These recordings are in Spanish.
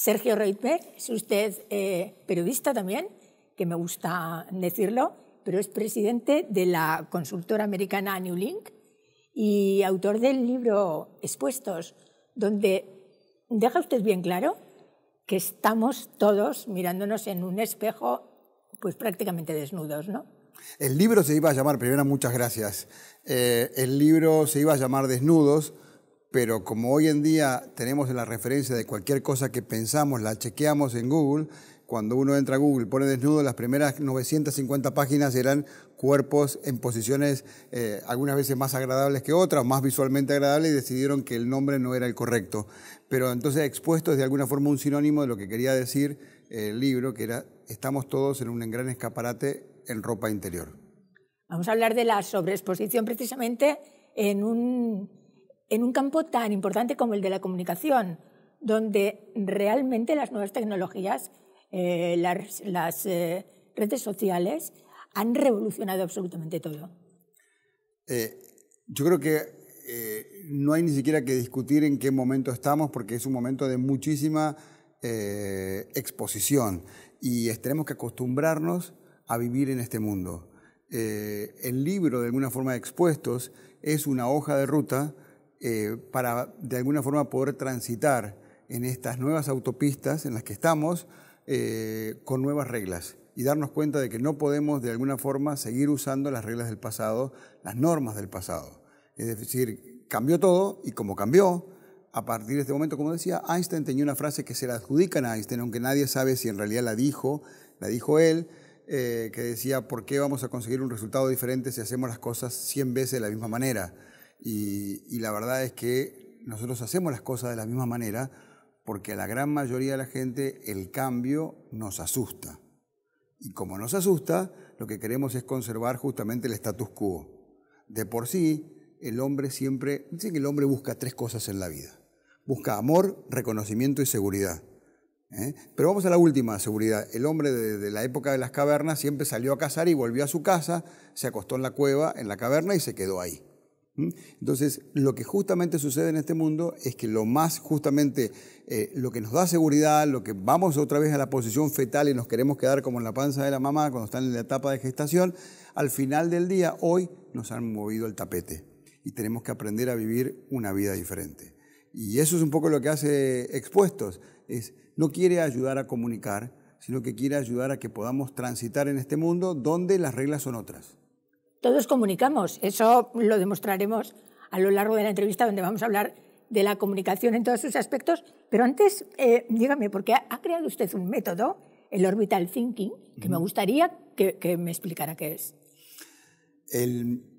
Sergio Reitberg, es usted eh, periodista también, que me gusta decirlo, pero es presidente de la consultora americana New Link y autor del libro Expuestos, donde deja usted bien claro que estamos todos mirándonos en un espejo pues prácticamente desnudos, ¿no? El libro se iba a llamar, primero muchas gracias, eh, el libro se iba a llamar Desnudos, pero como hoy en día tenemos la referencia de cualquier cosa que pensamos, la chequeamos en Google, cuando uno entra a Google, pone desnudo, las primeras 950 páginas eran cuerpos en posiciones eh, algunas veces más agradables que otras, más visualmente agradables, y decidieron que el nombre no era el correcto. Pero entonces expuesto es de alguna forma un sinónimo de lo que quería decir el libro, que era, estamos todos en un gran escaparate en ropa interior. Vamos a hablar de la sobreexposición precisamente en un en un campo tan importante como el de la comunicación, donde realmente las nuevas tecnologías, eh, las, eh, redes sociales, han revolucionado absolutamente todo. Eh, yo creo que no hay ni siquiera que discutir en qué momento estamos, porque es un momento de muchísima exposición y tenemos que acostumbrarnos a vivir en este mundo. el libro, de alguna forma, de Expuestos, es una hoja de ruta eh, para de alguna forma poder transitar en estas nuevas autopistas en las que estamos eh, con nuevas reglas y darnos cuenta de que no podemos de alguna forma seguir usando las reglas del pasado, las normas del pasado. Es decir, cambió todo y como cambió, a partir de este momento, como decía, Einstein tenía una frase que se la adjudican a Einstein, aunque nadie sabe si en realidad la dijo, la dijo él, eh, que decía, ¿por qué vamos a conseguir un resultado diferente si hacemos las cosas 100 veces de la misma manera? Y, la verdad es que nosotros hacemos las cosas de la misma manera porque a la gran mayoría de la gente el cambio nos asusta. Y como nos asusta, lo que queremos es conservar justamente el status quo. De por sí, el hombre siempre, dicen que el hombre busca tres cosas en la vida. Busca amor, reconocimiento y seguridad. ¿eh? Pero vamos a la última seguridad. El hombre desde la época de las cavernas siempre salió a cazar y volvió a su casa, se acostó en la cueva, en la caverna y se quedó ahí. ¿Mm? Entonces, lo que justamente sucede en este mundo es que lo más justamente, eh, lo que nos da seguridad, lo que vamos otra vez a la posición fetal y nos queremos quedar como en la panza de la mamá cuando están en la etapa de gestación, al final del día, hoy nos han movido el tapete y tenemos que aprender a vivir una vida diferente. Y eso es un poco lo que hace Expuestos, no quiere ayudar a comunicar, sino que quiere ayudar a que podamos transitar en este mundo donde las reglas son otras todos comunicamos. Eso lo demostraremos a lo largo de la entrevista donde vamos a hablar de la comunicación en todos sus aspectos. Pero antes, eh, dígame, ¿por qué ha, creado usted un método, el orbital thinking, que me gustaría que, me explicara qué es.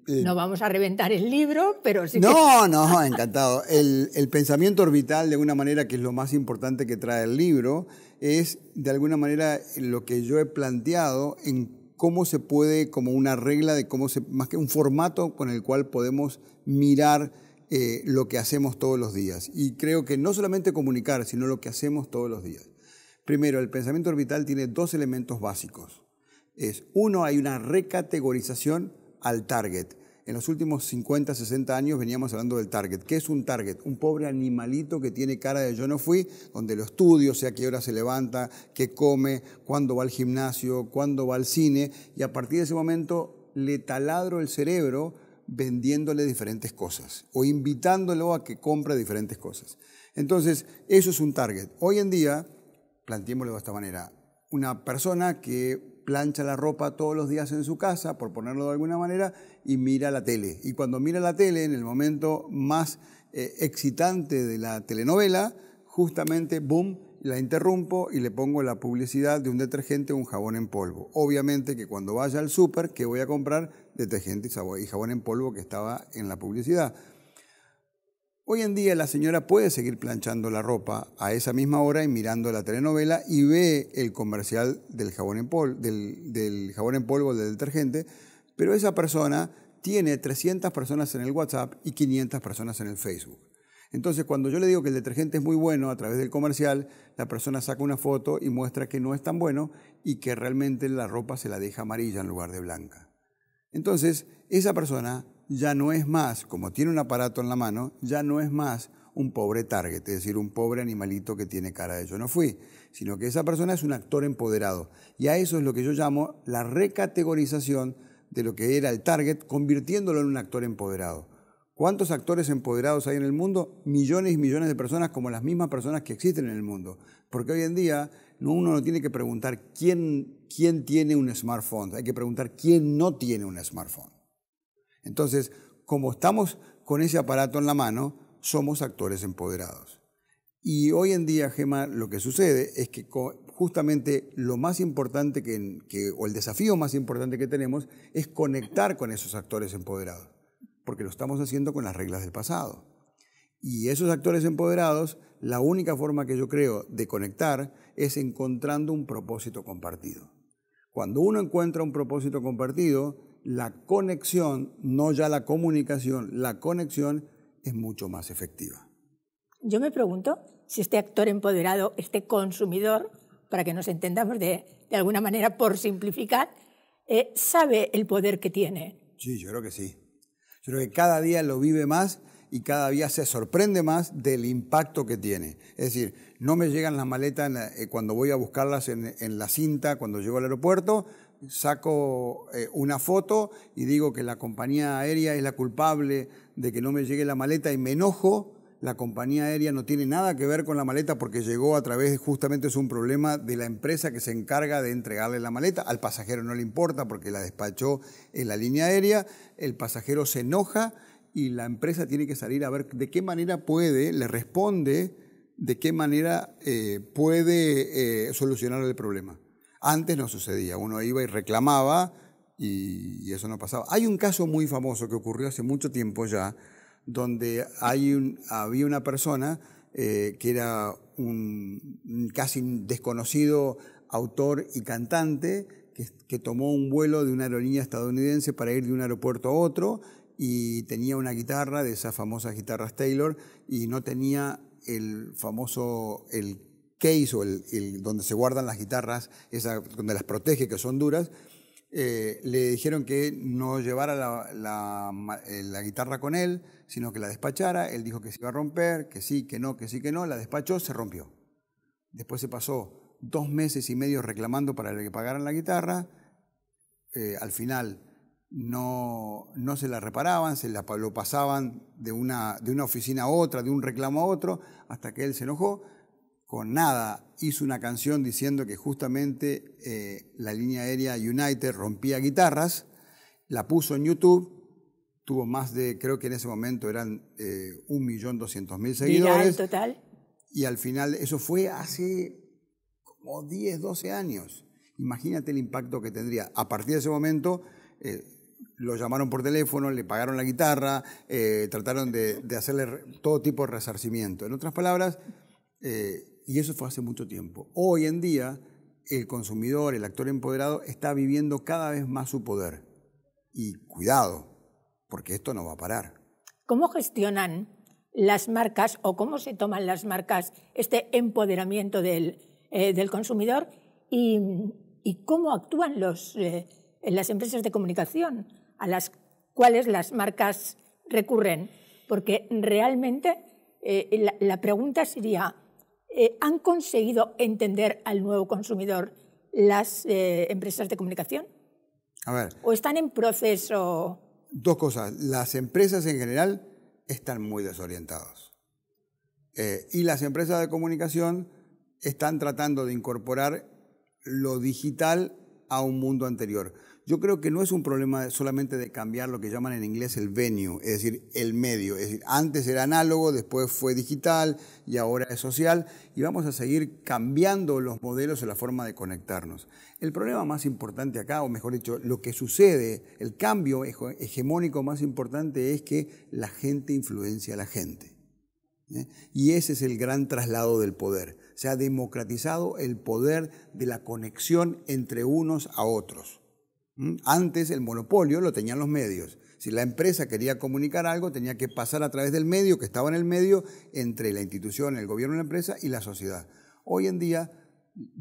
No vamos a reventar el libro, pero sí. No, no, encantado. El, el pensamiento orbital, de una manera que es lo más importante que trae el libro, es de alguna manera lo que yo he planteado en cómo se puede, como una regla de cómo se, más que un formato con el cual podemos mirar eh, lo que hacemos todos los días. Y creo que no solamente comunicar, sino lo que hacemos todos los días. Primero, el pensamiento orbital tiene dos elementos básicos. Es uno, hay una recategorización al target en los últimos 50, 60 años veníamos hablando del target. ¿Qué es un target? Un pobre animalito que tiene cara de yo no fui, donde lo estudio, sea a qué hora se levanta, qué come, cuándo va al gimnasio, cuándo va al cine, y a partir de ese momento le taladro el cerebro vendiéndole diferentes cosas o invitándolo a que compre diferentes cosas. Entonces, eso es un target. Hoy en día, planteémoslo de esta manera, una persona que plancha la ropa todos los días en su casa, por ponerlo de alguna manera, y mira la tele. Y cuando mira la tele, en el momento más eh, excitante de la telenovela, justamente, boom, la interrumpo y le pongo la publicidad de un detergente o un jabón en polvo. Obviamente que cuando vaya al súper, que voy a comprar? Detergente y jabón en polvo que estaba en la publicidad. Hoy en día la señora puede seguir planchando la ropa a esa misma hora y mirando la telenovela y ve el comercial del jabón en polvo, del, jabón en polvo, del detergente, pero esa persona tiene 300 personas en el WhatsApp y 500 personas en el Facebook. Entonces, cuando yo le digo que el detergente es muy bueno a través del comercial, la persona saca una foto y muestra que no es tan bueno y que realmente la ropa se la deja amarilla en lugar de blanca. Entonces, esa persona ya no es más, como tiene un aparato en la mano, ya no es más un pobre target, es decir, un pobre animalito que tiene cara de yo no fui, sino que esa persona es un actor empoderado. Y a eso es lo que yo llamo la recategorización de lo que era el target, convirtiéndolo en un actor empoderado. ¿Cuántos actores empoderados hay en el mundo? Millones y millones de personas, como las mismas personas que existen en el mundo. Porque hoy en día uno no tiene que preguntar quién, quién tiene un smartphone, hay que preguntar quién no tiene un smartphone. Entonces, como estamos con ese aparato en la mano, somos actores empoderados. Y hoy en día, Gema, lo que sucede es que justamente lo más importante que, o el desafío más importante que tenemos es conectar con esos actores empoderados, porque lo estamos haciendo con las reglas del pasado. Y esos actores empoderados, la única forma que yo creo de conectar es encontrando un propósito compartido. Cuando uno encuentra un propósito compartido, la conexión, no ya la comunicación, la conexión es mucho más efectiva. Yo me pregunto si este actor empoderado, este consumidor, para que nos entendamos de, alguna manera por simplificar, eh, sabe el poder que tiene. Sí, yo creo que sí. Yo creo que cada día lo vive más y cada día se sorprende más del impacto que tiene. Es decir, no me llegan las maletas eh, cuando voy a buscarlas en la cinta, cuando llego al aeropuerto, saco eh, una foto y digo que la compañía aérea es la culpable de que no me llegue la maleta y me enojo, la compañía aérea no tiene nada que ver con la maleta porque llegó a través, justamente es un problema de la empresa que se encarga de entregarle la maleta. Al pasajero no le importa porque la despachó en la línea aérea, el pasajero se enoja y la empresa tiene que salir a ver de qué manera puede, le responde, de qué manera eh, puede eh, solucionar el problema. Antes no sucedía, uno iba y reclamaba y, eso no pasaba. Hay un caso muy famoso que ocurrió hace mucho tiempo ya, donde había una persona eh, que era un casi desconocido autor y cantante que, tomó un vuelo de una aerolínea estadounidense para ir de un aeropuerto a otro y tenía una guitarra de esas famosas guitarras Taylor y no tenía el famoso el case hizo? el, donde se guardan las guitarras, esa, donde las protege, que son duras, eh, le dijeron que no llevara la, eh, la, guitarra con él, sino que la despachara. Él dijo que se iba a romper, que sí, que no, que sí, que no. La despachó, se rompió. Después se pasó dos meses y medio reclamando para que pagaran la guitarra. Eh, al final no, no se la reparaban, se la, lo pasaban de una, de una oficina a otra, de un reclamo a otro, hasta que él se enojó con nada hizo una canción diciendo que justamente eh, la línea aérea United rompía guitarras, la puso en YouTube, tuvo más de, creo que en ese momento eran eh, doscientos 1.200.000 seguidores. total? Y al final, eso fue hace como 10, 12 años. Imagínate el impacto que tendría. A partir de ese momento... Eh, lo llamaron por teléfono, le pagaron la guitarra, trataron de, hacerle todo tipo de resarcimiento. En otras palabras, y eso fue hace mucho tiempo. Hoy en día, el consumidor, el actor empoderado, está viviendo cada vez más su poder. Y cuidado, porque esto no va a parar. ¿Cómo gestionan las marcas o cómo se toman las marcas este empoderamiento del, eh, consumidor y, cómo actúan eh, las empresas de comunicación a las cuales las marcas recurren? Porque realmente eh, la pregunta sería, eh, han conseguido entender al nuevo consumidor las eh, empresas de comunicación? A ver. ¿O están en proceso? Dos cosas. Las empresas en general están muy desorientadas. Eh, y las empresas de comunicación están tratando de incorporar lo digital a un mundo anterior. Yo creo que no es un problema solamente de cambiar lo que llaman en inglés el venue, es decir, el medio. Es antes era análogo, después fue digital y ahora es social y vamos a seguir cambiando los modelos en la forma de conectarnos. El problema más importante acá, o mejor dicho, lo que sucede, el cambio hegemónico más importante es que la gente influencia a la gente. ¿eh? Y ese es el gran traslado del poder. Se ha democratizado el poder de la conexión entre unos a otros. Mm, antes el monopolio lo tenían los medios. Si la empresa quería comunicar algo, tenía que pasar a través del medio que estaba en el medio entre la institución, el gobierno, la empresa y la sociedad. Hoy en día,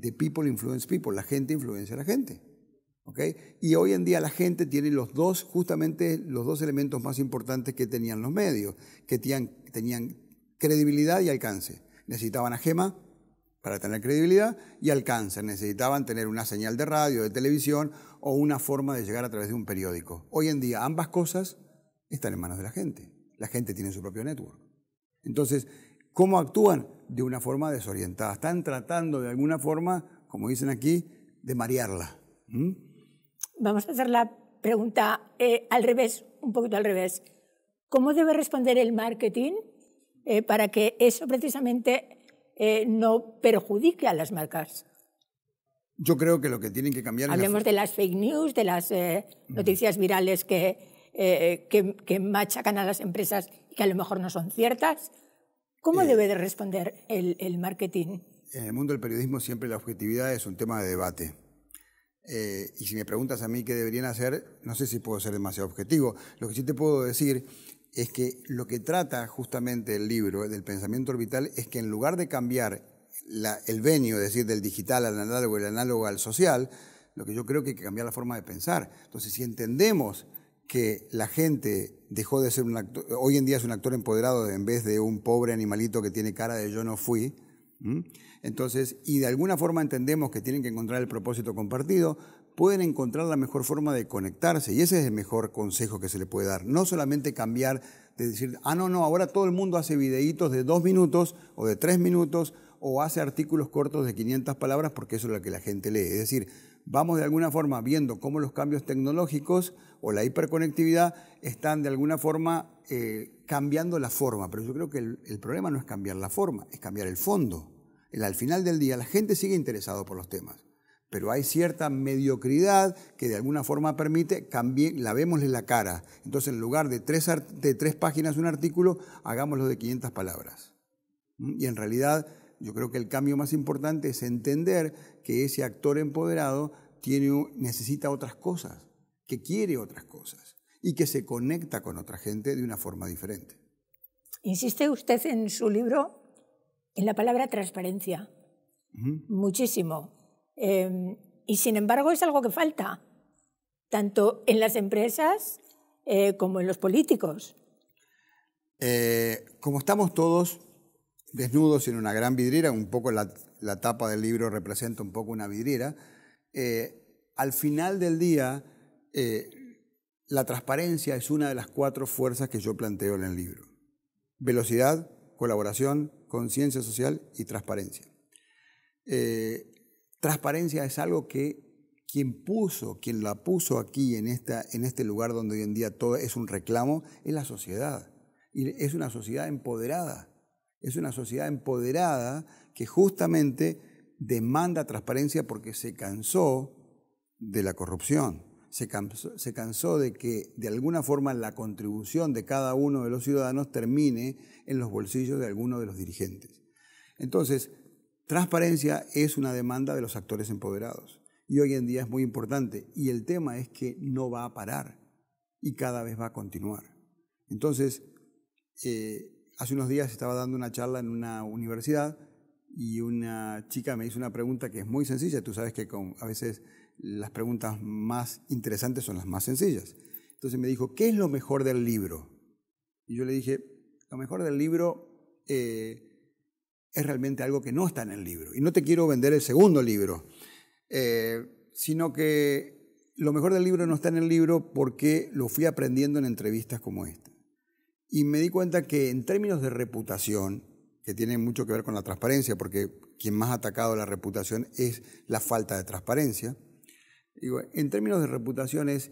the people influence people, la gente influencia a la gente. Y hoy en día la gente tiene los dos, justamente los dos elementos más importantes que tenían los medios, que tenían, tenían credibilidad y alcance. Necesitaban a Gema, para tener credibilidad y alcance. Necesitaban tener una señal de radio, de televisión o una forma de llegar a través de un periódico. Hoy en día ambas cosas están en manos de la gente. La gente tiene su propio network. Entonces, ¿cómo actúan? De una forma desorientada. Están tratando de alguna forma, como dicen aquí, de marearla. ¿Mm? Vamos a hacer la pregunta eh, al revés, un poquito al revés. ¿Cómo debe responder el marketing eh, para que eso precisamente eh, no perjudique a las marcas. Yo creo que lo que tienen que cambiar. Hablemos de las fake news, de las eh, noticias virales eh, que, machacan a las empresas y que a lo mejor no son ciertas. ¿Cómo debe de responder el, el, marketing? En el mundo del periodismo siempre la objetividad es un tema de debate. y si me preguntas a mí qué deberían hacer, no sé si puedo ser demasiado objetivo. Lo que sí te puedo decir es que lo que trata justamente el libro eh, del pensamiento orbital es que en lugar de cambiar el venio, es decir, del digital al análogo, el análogo al social, lo que yo creo que hay que cambiar la forma de pensar. Entonces, si entendemos que la gente dejó de ser un actor, hoy en día es un actor empoderado en vez de un pobre animalito que tiene cara de yo no fui, entonces, y de alguna forma entendemos que tienen que encontrar el propósito compartido, pueden encontrar la mejor forma de conectarse. Y ese es el mejor consejo que se le puede dar. No solamente cambiar de decir, ah, no, no, ahora todo el mundo hace videitos de dos minutos o de tres minutos o hace artículos cortos de 500 palabras porque eso es lo que la gente lee. Es decir, vamos de alguna forma viendo cómo los cambios tecnológicos o la hiperconectividad están de alguna forma eh, cambiando la forma. Pero yo creo que el, problema no es cambiar la forma, es cambiar el fondo. al final del día la gente sigue interesada por los temas pero hay cierta mediocridad que de alguna forma permite, cambie, lavémosle la cara. Entonces, en lugar de tres, de tres páginas un artículo, hagámoslo de 500 palabras. ¿Mm? Y en realidad, yo creo que el cambio más importante es entender que ese actor empoderado tiene, necesita otras cosas, que quiere otras cosas y que se conecta con otra gente de una forma diferente. Insiste usted en su libro en la palabra transparencia. Muchísimo Em, y sin embargo es algo que falta, tanto en las empresas eh, como en los políticos. Eh, como estamos todos desnudos en una gran vidriera, un poco la, tapa del libro representa un poco una vidriera, eh, al final del día la transparencia es una de las cuatro fuerzas que yo planteo en el libro. Velocidad, colaboración, conciencia social y transparencia. Eh, Transparencia es algo que quien puso, quien la puso aquí en, esta, en este lugar donde hoy en día todo es un reclamo, es la sociedad. Y es una sociedad empoderada. Es una sociedad empoderada que justamente demanda transparencia porque se cansó de la corrupción. Se cansó, se cansó, de que de alguna forma la contribución de cada uno de los ciudadanos termine en los bolsillos de alguno de los dirigentes. Entonces, Transparencia es una demanda de los actores empoderados y hoy en día es muy importante y el tema es que no va a parar y cada vez va a continuar. Entonces, eh, hace unos días estaba dando una charla en una universidad y una chica me hizo una pregunta que es muy sencilla. Tú sabes que con, a veces las preguntas más interesantes son las más sencillas. Entonces me dijo, ¿qué es lo mejor del libro? Y yo le dije, lo mejor del libro eh, es realmente algo que no está en el libro. Y no te quiero vender el segundo libro, eh, sino que lo mejor del libro no está en el libro porque lo fui aprendiendo en entrevistas como esta. Y me di cuenta que en términos de reputación, que tiene mucho que ver con la transparencia, porque quien más ha atacado la reputación es la falta de transparencia, digo, en términos de reputación es...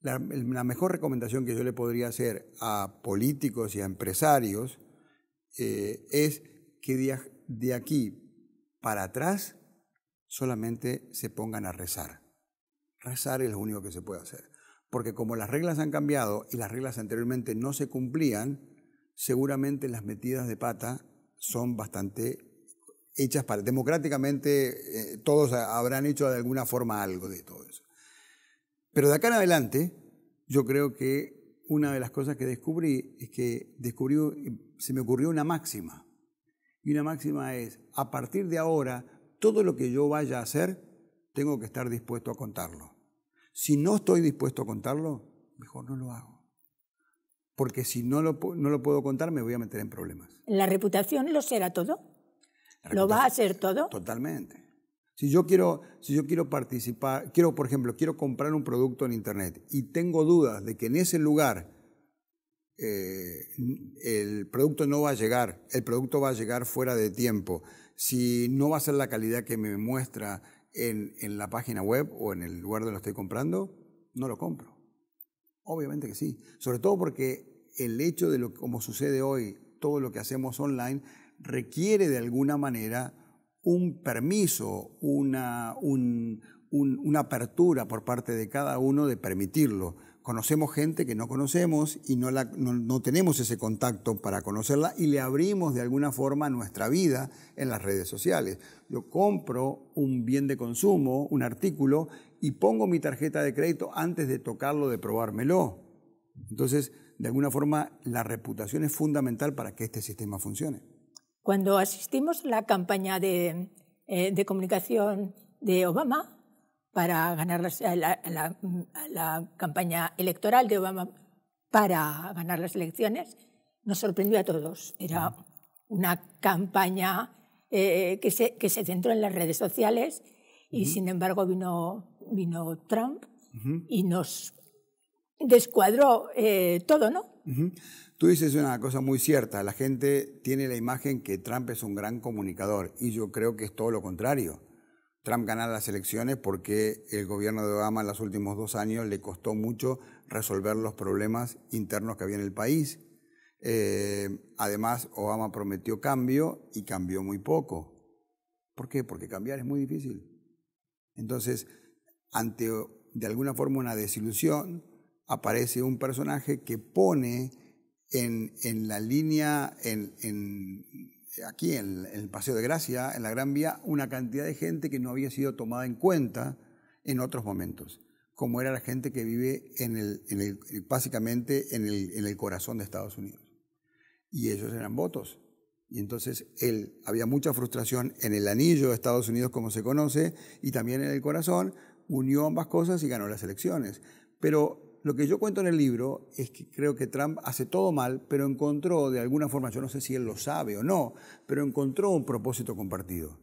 La, mejor recomendación que yo le podría hacer a políticos y a empresarios eh, es que de aquí para atrás solamente se pongan a rezar. Rezar es lo único que se puede hacer. Porque como las reglas han cambiado y las reglas anteriormente no se cumplían, seguramente las metidas de pata son bastante hechas para... Democráticamente eh, todos habrán hecho de alguna forma algo de todo eso. Pero de acá en adelante, yo creo que una de las cosas que descubrí es que descubrió, se me ocurrió una máxima. Y una máxima es, a partir de ahora, todo lo que yo vaya a hacer, tengo que estar dispuesto a contarlo. Si no estoy dispuesto a contarlo, mejor no lo hago. Porque si no lo, no lo puedo contar, me voy a meter en problemas. ¿La reputación lo será todo? ¿Lo va a ser todo? Totalmente. Si yo quiero, si yo quiero participar, quiero, por ejemplo, quiero comprar un producto en internet y tengo dudas de que en ese lugar eh, el producto no va a llegar, el producto va a llegar fuera de tiempo. Si no va a ser la calidad que me muestra en, la página web o en el lugar donde lo estoy comprando, no lo compro. Obviamente que sí. Sobre todo porque el hecho de lo, como sucede hoy, todo lo que hacemos online requiere de alguna manera un permiso, una apertura por parte de cada uno de permitirlo conocemos gente que no conocemos y no, no, tenemos ese contacto para conocerla y le abrimos de alguna forma nuestra vida en las redes sociales. Yo compro un bien de consumo, un artículo, y pongo mi tarjeta de crédito antes de tocarlo, de probármelo. Entonces, de alguna forma, la reputación es fundamental para que este sistema funcione. Cuando asistimos a la campaña de eh, comunicación de Obama, para ganar la, campaña electoral de Obama para ganar las elecciones, nos sorprendió a todos. Era una campaña eh, que, se, que se centró en las redes sociales y, sin embargo, vino, vino Trump y nos descuadró eh, todo, ¿no? Tú dices una cosa muy cierta, la gente tiene la imagen que Trump es un gran comunicador y yo creo que es todo lo contrario Trump ganó las elecciones porque el gobierno de Obama en los últimos dos años le costó mucho resolver los problemas internos que había en el país. Eh, además, Obama prometió cambio y cambió muy poco. ¿Por qué? Porque cambiar es muy difícil. Entonces, ante de alguna forma una desilusión, aparece un personaje que pone en, la línea, en aquí en, el Paseo de Gracia, en la Gran Vía, una cantidad de gente que no había sido tomada en cuenta en otros momentos, como era la gente que vive en el, básicamente en el, en el corazón de Estados Unidos. Y ellos eran votos. Y entonces él, había mucha frustración en el anillo de Estados Unidos, como se conoce, y también en el corazón, unió ambas cosas y ganó las elecciones. Pero lo que yo cuento en el libro es que creo que Trump hace todo mal, pero encontró de alguna forma, yo no sé si él lo sabe o no, pero encontró un propósito compartido.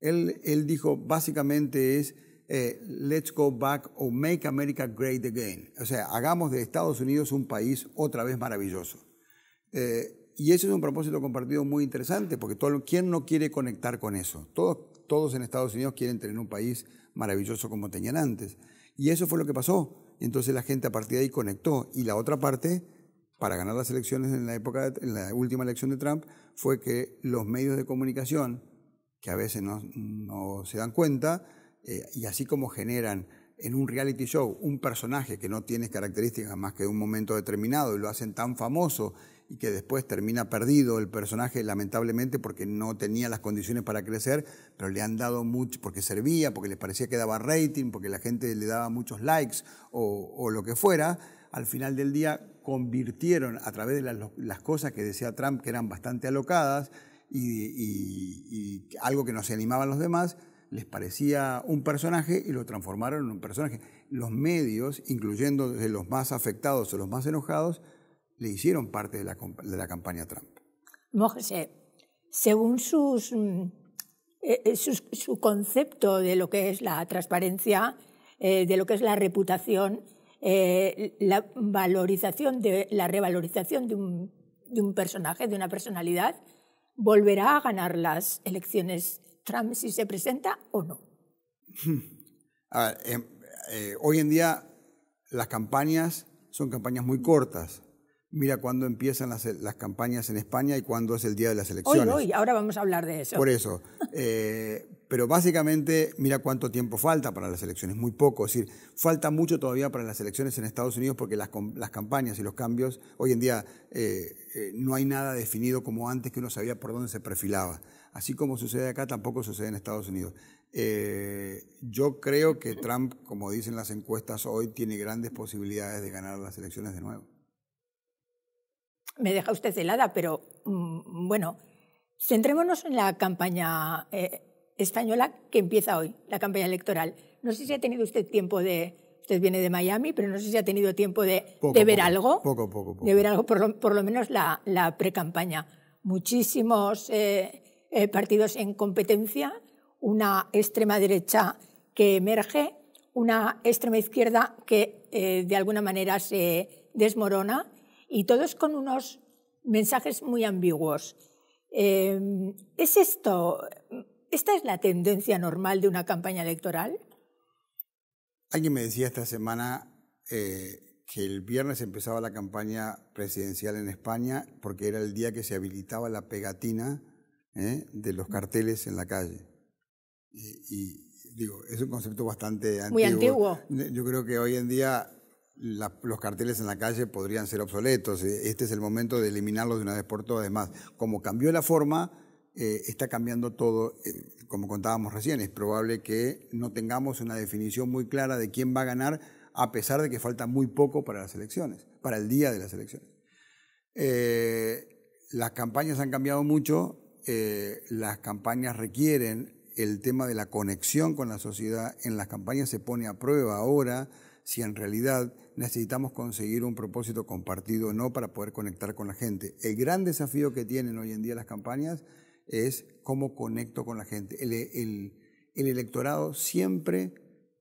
Él, dijo básicamente es, eh, let's go back or make America great again. O sea, hagamos de Estados Unidos un país otra vez maravilloso. Eh, y ese es un propósito compartido muy interesante, porque todo, ¿quién no quiere conectar con eso? Todos, todos en Estados Unidos quieren tener un país maravilloso como tenían antes. Y eso fue lo que pasó entonces la gente a partir de ahí conectó. Y la otra parte, para ganar las elecciones en la, época en la última elección de Trump, fue que los medios de comunicación, que a veces no, se dan cuenta, eh, y así como generan en un reality show un personaje que no tiene características más que de un momento determinado y lo hacen tan famoso y que después termina perdido el personaje lamentablemente porque no tenía las condiciones para crecer, pero le han dado mucho, porque servía, porque les parecía que daba rating, porque la gente le daba muchos likes o, lo que fuera, al final del día convirtieron a través de las, cosas que decía Trump, que eran bastante alocadas y, algo que no se animaban los demás, les parecía un personaje y lo transformaron en un personaje. Los medios, incluyendo de los más afectados o los más enojados, le hicieron parte de la, campaña Trump. Mojese, según mm, eh, eh, sus, su concepto de lo que es la transparencia, eh, de lo que es la reputación, la valorización de la revalorización de un, personaje, de una personalidad, volverá a ganar las elecciones Trump si se presenta o no. Em, hoy en día las campañas son campañas muy cortas. Mira cuándo empiezan las, las, campañas en España y cuándo es el día de las elecciones. Hoy, hoy, ahora vamos a hablar de eso. Por eso. Eh, pero básicamente, mira cuánto tiempo falta para las elecciones, muy poco. Es decir, falta mucho todavía para las elecciones en Estados Unidos porque las, las campañas y los cambios, hoy en día eh, eh, no hay nada definido como antes que uno sabía por dónde se perfilaba. Así como sucede acá, tampoco sucede en Estados Unidos. yo creo que Trump, como dicen las encuestas hoy, tiene grandes posibilidades de ganar las elecciones de nuevo me deja usted helada, pero mm, bueno, centrémonos en la campaña eh, española que empieza hoy, la campaña electoral. No sé si ha tenido usted tiempo de... Usted viene de Miami, pero no sé si ha tenido tiempo de, ver algo. De ver algo, por lo, menos la, pre-campaña. Muchísimos eh, eh, partidos en competencia, una extrema derecha que emerge, una extrema izquierda que de alguna manera se desmorona y todos con unos mensajes muy ambiguos. Eh, ¿Es esto, esta es la tendencia normal de una campaña electoral? Alguien me decía esta semana eh, que el viernes empezaba la campaña presidencial en España porque era el día que se habilitaba la pegatina eh, de los carteles en la calle. Y, y, digo, es un concepto bastante antiguo. Muy antiguo. Yo creo que hoy en día los carteles en la calle podrían ser obsoletos. E, este es el momento de eliminarlos de una vez por todas. Además, como cambió la forma, eh, está cambiando todo. Eh, como contábamos recién, es probable que no tengamos una definición muy clara de quién va a ganar, a pesar de que falta muy poco para las elecciones, para el día de las elecciones. Eh, las campañas han cambiado mucho. las campañas requieren el tema de la conexión con la sociedad. En las campañas se pone a prueba ahora si en realidad necesitamos conseguir un propósito compartido o no para poder conectar con la gente. El gran desafío que tienen hoy en día las campañas es cómo conecto con la gente. El, electorado siempre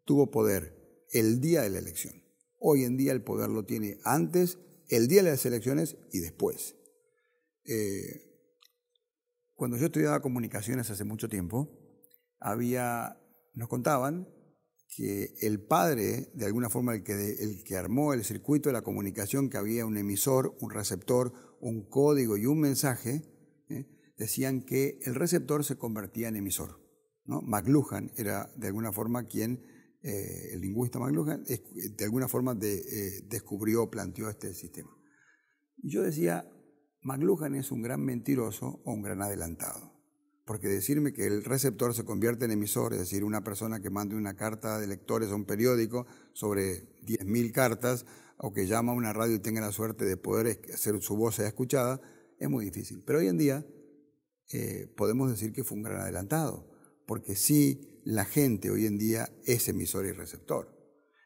tuvo poder el día de la elección. Hoy en día el poder lo tiene antes, el día de las elecciones y después. Eh, cuando yo estudiaba comunicaciones hace mucho tiempo, había, nos contaban que el padre, de alguna forma el que, armó el circuito de la comunicación, que había un emisor, un receptor, un código y un mensaje, ¿eh? decían que el receptor se convertía en emisor. ¿no? McLuhan era de alguna forma quien, eh, el lingüista McLuhan, de alguna forma eh, descubrió, planteó este sistema. yo decía, McLuhan es un gran mentiroso o un gran adelantado. Porque decirme que el receptor se convierte en emisor, es decir, una persona que mande una carta de lectores a un periódico sobre 10.000 cartas o que llama a una radio y tenga la suerte de poder hacer su voz sea escuchada, es muy difícil. Pero hoy en día eh, podemos decir que fue un gran adelantado, porque sí, la gente hoy en día es emisor y receptor.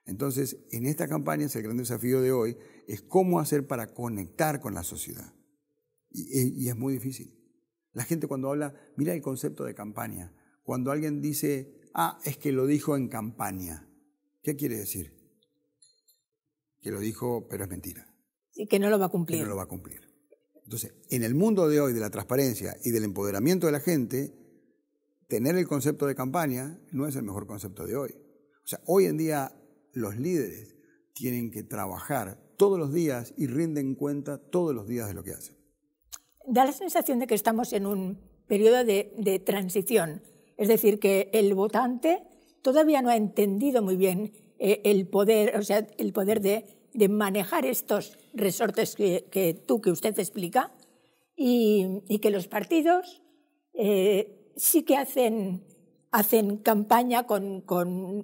Entonces, en esta campaña es el gran desafío de hoy, es cómo hacer para conectar con la sociedad. y es muy difícil. La gente cuando habla, mira el concepto de campaña. Cuando alguien dice, ah, es que lo dijo en campaña, ¿qué quiere decir? Que lo dijo, pero es mentira. Y que no lo va a cumplir. Que no lo va a cumplir. Entonces, en el mundo de hoy de la transparencia y del empoderamiento de la gente, tener el concepto de campaña no es el mejor concepto de hoy. O sea, hoy en día los líderes tienen que trabajar todos los días y rinden cuenta todos los días de lo que hacen da la sensación de que estamos en un periodo de, transición, es decir, que el votante todavía no ha entendido muy bien eh, el poder, o sea, el poder de, manejar estos resortes que, tú, que usted explica, y, que los partidos eh, sí que hacen, campaña con,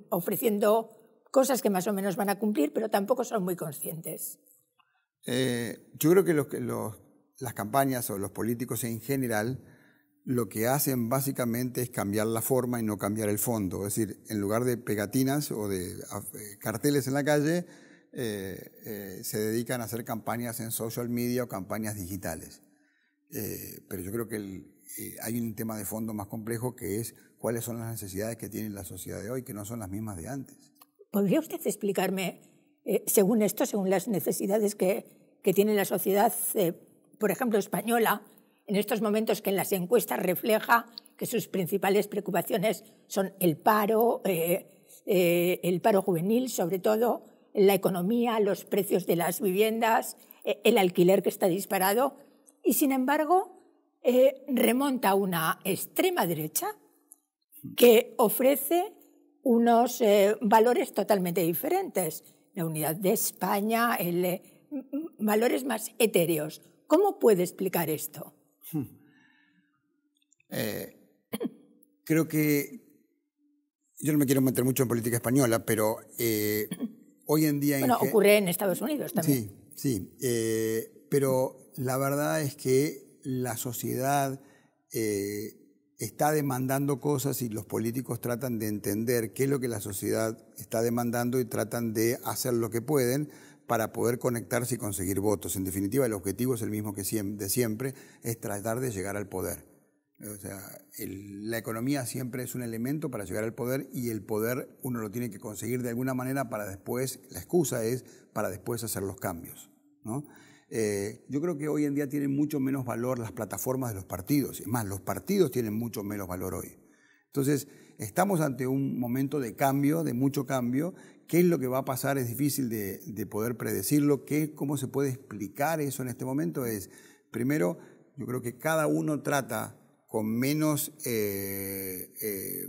ofreciendo cosas que más o menos van a cumplir, pero tampoco son muy conscientes. Eh, yo creo que los, los las campañas o los políticos en general lo que hacen básicamente es cambiar la forma y no cambiar el fondo. Es decir, en lugar de pegatinas o de eh, carteles en la calle, eh, eh, se dedican a hacer campañas en social media o campañas digitales. pero yo creo que hay un tema de fondo más complejo que es cuáles son las necesidades que tiene la sociedad de hoy, que no son las mismas de antes. ¿Podría usted explicarme, según esto, según las necesidades que, que tiene la sociedad, por ejemplo, española, en estos momentos que en las encuestas refleja que sus principales preocupaciones son el paro, eh, eh, el paro juvenil, sobre todo, la economía, los precios de las viviendas, eh, el alquiler que está disparado, y sin embargo remonta a una extrema derecha que ofrece unos valores totalmente diferentes, la unidad de España, valores más etéreos, ¿Cómo puede explicar esto? Eh, creo que yo no me quiero meter mucho en política española, pero eh, hoy en día... Bueno, ocurre en Estados Unidos también. Sí, sí. Eh, pero la verdad es que la sociedad está demandando cosas y los políticos tratan de entender qué es lo que la sociedad está demandando y tratan de hacer lo que pueden para poder conectarse y conseguir votos. En definitiva, el objetivo es el mismo que de siempre, es tratar de llegar al poder. O sea, la economía siempre es un elemento para llegar al poder y el poder uno lo tiene que conseguir de alguna manera para después, la excusa es para después hacer los cambios. Eh, yo creo que hoy en día tienen mucho menos valor las plataformas de los partidos. Es más, los partidos tienen mucho menos valor hoy. Entonces, estamos ante un momento de cambio, de mucho cambio, qué es lo que va a pasar es difícil de, poder predecirlo, qué, cómo se puede explicar eso en este momento es, primero, yo creo que cada uno trata con menos, eh, eh,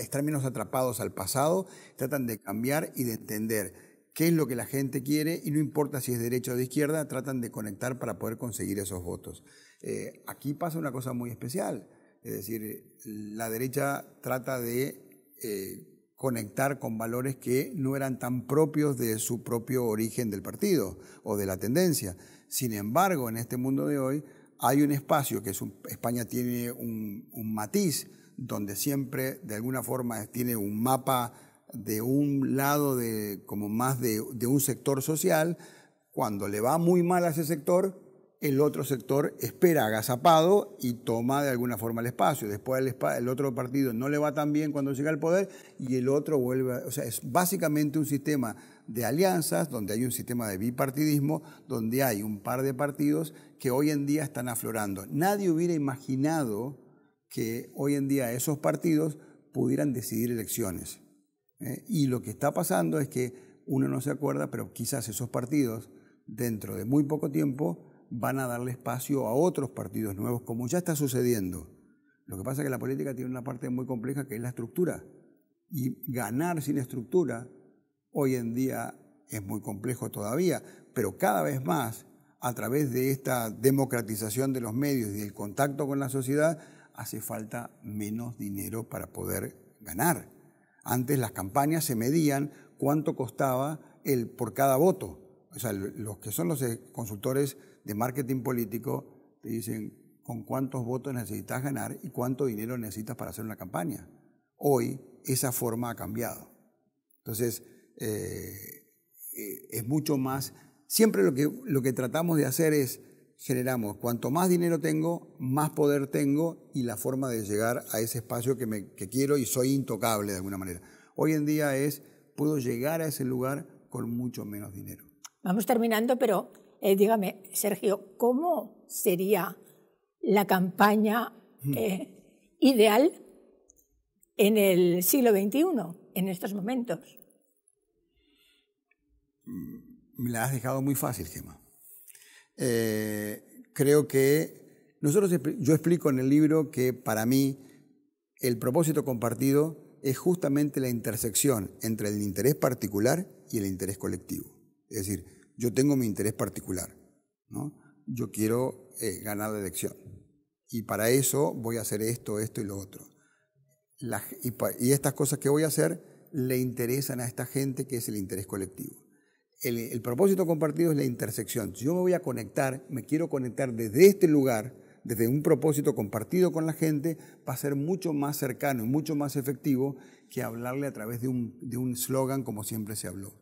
estar menos atrapados al pasado, tratan de cambiar y de entender qué es lo que la gente quiere y no importa si es derecha o de izquierda, tratan de conectar para poder conseguir esos votos. Eh, aquí pasa una cosa muy especial, es decir, la derecha trata de conectar con valores que no eran tan propios de su propio origen del partido o de la tendencia. Sin embargo, en este mundo de hoy hay un espacio que es España tiene un, matiz donde siempre de alguna forma tiene un mapa de un lado de como más de un sector social. Cuando le va muy mal a ese sector, el otro sector espera agazapado y toma de alguna forma el espacio. Después el, otro partido no le va tan bien cuando llega al poder y el otro vuelve. O sea, es básicamente un sistema de alianzas, donde hay un sistema de bipartidismo, donde hay un par de partidos que hoy en día están aflorando. Nadie hubiera imaginado que hoy en día esos partidos pudieran decidir elecciones. ¿eh? Y lo que está pasando es que uno no se acuerda, pero quizás esos partidos, dentro de muy poco tiempo, van a darle espacio a otros partidos nuevos, como ya está sucediendo. Lo que pasa es que la política tiene una parte muy compleja que es la estructura. Y ganar sin estructura hoy en día es muy complejo todavía, pero cada vez más, a través de esta democratización de los medios y el contacto con la sociedad, hace falta menos dinero para poder ganar. Antes las campañas se medían cuánto costaba el por cada voto. O sea, los que son los eh, consultores de marketing político te dicen con cuántos votos necesitas ganar y cuánto dinero necesitas para hacer una campaña. Hoy esa forma ha cambiado. Entonces, eh, eh, es mucho más... Siempre lo que, lo que tratamos de hacer es generamos, cuanto más dinero tengo, más poder tengo y la forma de llegar a ese espacio que, me, que quiero y soy intocable de alguna manera. Hoy en día es, puedo llegar a ese lugar con mucho menos dinero. Vamos terminando, pero eh, dígame, Sergio, ¿cómo sería la campaña mm. eh, ideal en el siglo XXI, en estos momentos? Me mm, la has dejado muy fácil, Gemma. Eh, creo que nosotros, yo explico en el libro que para mí el propósito compartido es justamente la intersección entre el interés particular y el interés colectivo. Es decir, yo tengo mi interés particular, Yo quiero eh, ganar la elección y para eso voy a hacer esto, esto y lo otro. y, estas cosas que voy a hacer le interesan a esta gente que es el interés colectivo. El, propósito compartido es la intersección. Si yo me voy a conectar, me quiero conectar desde este lugar, desde un propósito compartido con la gente, va a ser mucho más cercano y mucho más efectivo que hablarle a través de un, de un slogan como siempre se habló.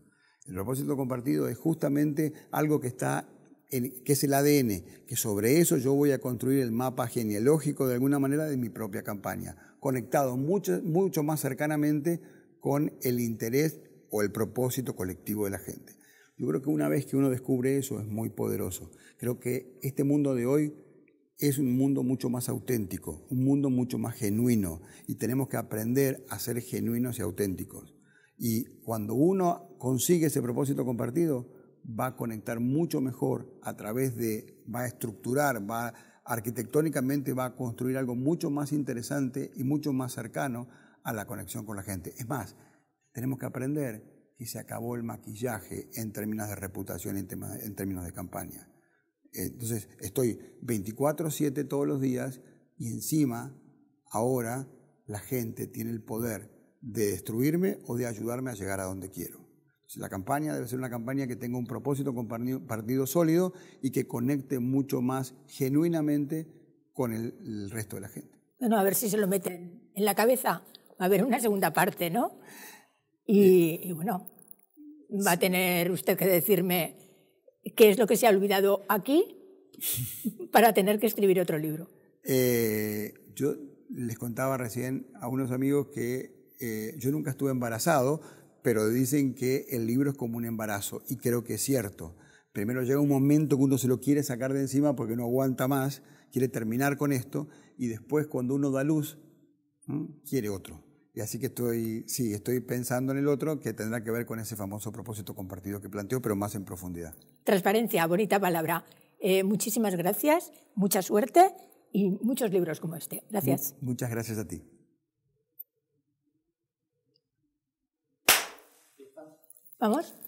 El propósito compartido es justamente algo que está que es el ADN, que sobre eso yo voy a construir el mapa genealógico de alguna manera de mi propia campaña, conectado mucho, mucho más cercanamente con el interés o el propósito colectivo de la gente. Yo creo que una vez que uno descubre eso es muy poderoso. Creo que este mundo de hoy es un mundo mucho más auténtico, un mundo mucho más genuino y tenemos que aprender a ser genuinos y auténticos. Y cuando uno consigue ese propósito compartido, va a conectar mucho mejor a través de, va a estructurar, va arquitectónicamente va a construir algo mucho más interesante y mucho más cercano a la conexión con la gente. Es más, tenemos que aprender que se acabó el maquillaje en términos de reputación en, en términos de campaña. Entonces, estoy 24/7 todos los días y encima, ahora, la gente tiene el poder de destruirme o de ayudarme a llegar a donde quiero. La campaña debe ser una campaña que tenga un propósito partido sólido y que conecte mucho más genuinamente con el, resto de la gente. Bueno, a ver si se lo meten en la cabeza. Va a haber una segunda parte, ¿no? Y, bueno, va a tener usted que decirme qué es lo que se ha olvidado aquí para tener que escribir otro libro. Eh, yo les contaba recién a unos amigos que eh, yo nunca estuve embarazado, pero dicen que el libro es como un embarazo, y creo que es cierto. Primero llega un momento que uno se lo quiere sacar de encima porque no aguanta más, quiere terminar con esto, y después cuando uno da luz, quiere otro. Y así que estoy, pensando en el otro que tendrá que ver con ese famoso propósito compartido que planteó, pero más en profundidad. Transparencia, bonita palabra. Eh, muchísimas gracias, mucha suerte y muchos libros como este. Gracias. Muchas gracias a ti. ¿Vamos?